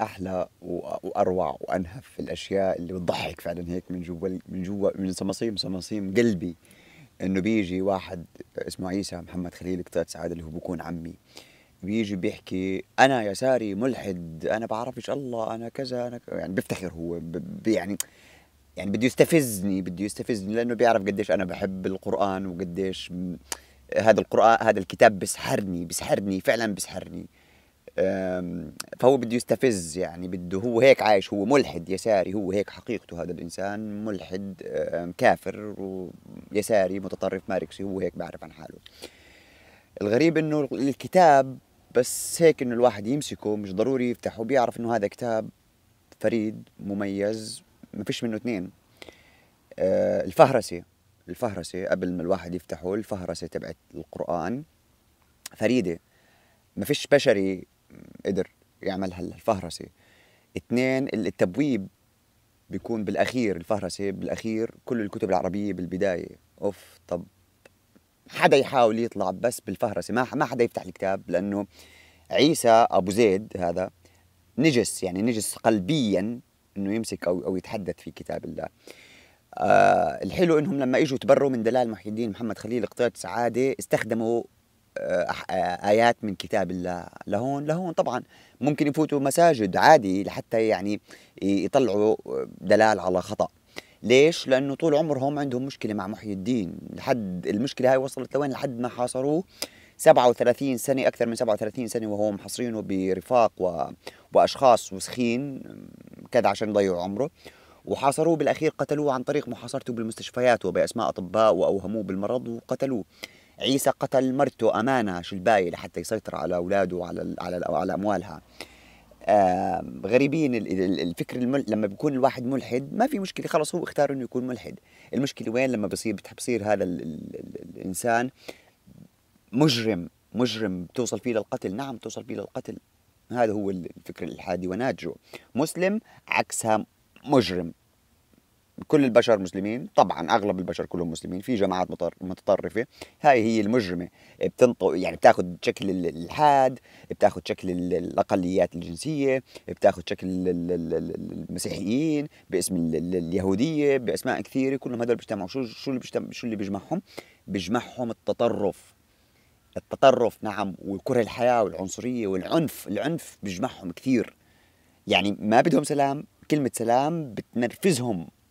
احلى واروع وانهف في الاشياء اللي بتضحك فعلا هيك من جوا من جوا من صمصيم صمصيم قلبي انه بيجي واحد اسمه عيسى محمد خليل قطعه سعاده اللي هو بكون عمي بيجي بيحكي انا يساري ملحد انا بعرفش الله انا كذا انا كذا يعني بيفتخر هو يعني يعني بده يستفزني بده يستفزني لانه بيعرف قديش انا بحب القران وقديش هذا القران هذا الكتاب بسحرني بسحرني فعلا بسحرني فهو بده يستفز يعني بده هو هيك عايش هو ملحد يساري هو هيك حقيقته هذا الانسان ملحد كافر ويساري متطرف ماركسي هو هيك بعرف عن حاله الغريب انه الكتاب بس هيك انه الواحد يمسكه مش ضروري يفتحه بيعرف انه هذا كتاب فريد مميز ما فيش منه اثنين آه، الفهرسه الفهرسه قبل ما الواحد يفتحه الفهرسه تبعت القران فريده ما فيش بشري قدر يعمل هالفهرسه اثنين التبويب بيكون بالاخير الفهرسه بالاخير كل الكتب العربيه بالبدايه اوف طب حدا يحاول يطلع بس بالفهرسه ما ما حدا يفتح الكتاب لانه عيسى ابو زيد هذا نجس يعني نجس قلبيا انه يمسك او او يتحدث في كتاب الله آه الحلو انهم لما اجوا تبروا من دلال محي الدين محمد خليل قطيعة سعاده استخدموا آه، آه، آيات من كتاب الله لهون لهون طبعا ممكن يفوتوا مساجد عادي لحتى يعني يطلعوا دلال على خطأ ليش؟ لأنه طول عمرهم عندهم مشكلة مع محي الدين لحد المشكلة هاي وصلت لوين لحد ما حاصروه 37 سنة أكثر من 37 سنة وهو محصرينه برفاق و... وأشخاص وسخين كذا عشان يضيعوا عمره وحاصروه بالأخير قتلوه عن طريق محاصرته بالمستشفيات وبأسماء أطباء وأوهموه بالمرض وقتلوه عيسى قتل مرته أمانة شلباية لحتى يسيطر على أولاده وعلى على على أموالها آه غريبين الفكر المل... لما بيكون الواحد ملحد ما في مشكله خلص هو اختار انه يكون ملحد المشكله وين لما بصير بتصير هذا الـ الـ الـ الانسان مجرم مجرم بتوصل فيه للقتل نعم بتوصل فيه للقتل هذا هو الفكر الالحادي وناتجه مسلم عكسها مجرم كل البشر مسلمين طبعا اغلب البشر كلهم مسلمين في جماعات متطرفه هاي هي المجرمه بتنطو يعني بتاخذ شكل الالحاد بتاخذ شكل الاقليات الجنسيه بتاخذ شكل المسيحيين باسم اليهوديه باسماء كثيره كلهم هذول بيجتمعوا شو شو اللي بيجتمع شو اللي بيجمعهم بيجمعهم التطرف التطرف نعم وكره الحياه والعنصريه والعنف العنف بيجمعهم كثير يعني ما بدهم سلام كلمه سلام بتنرفزهم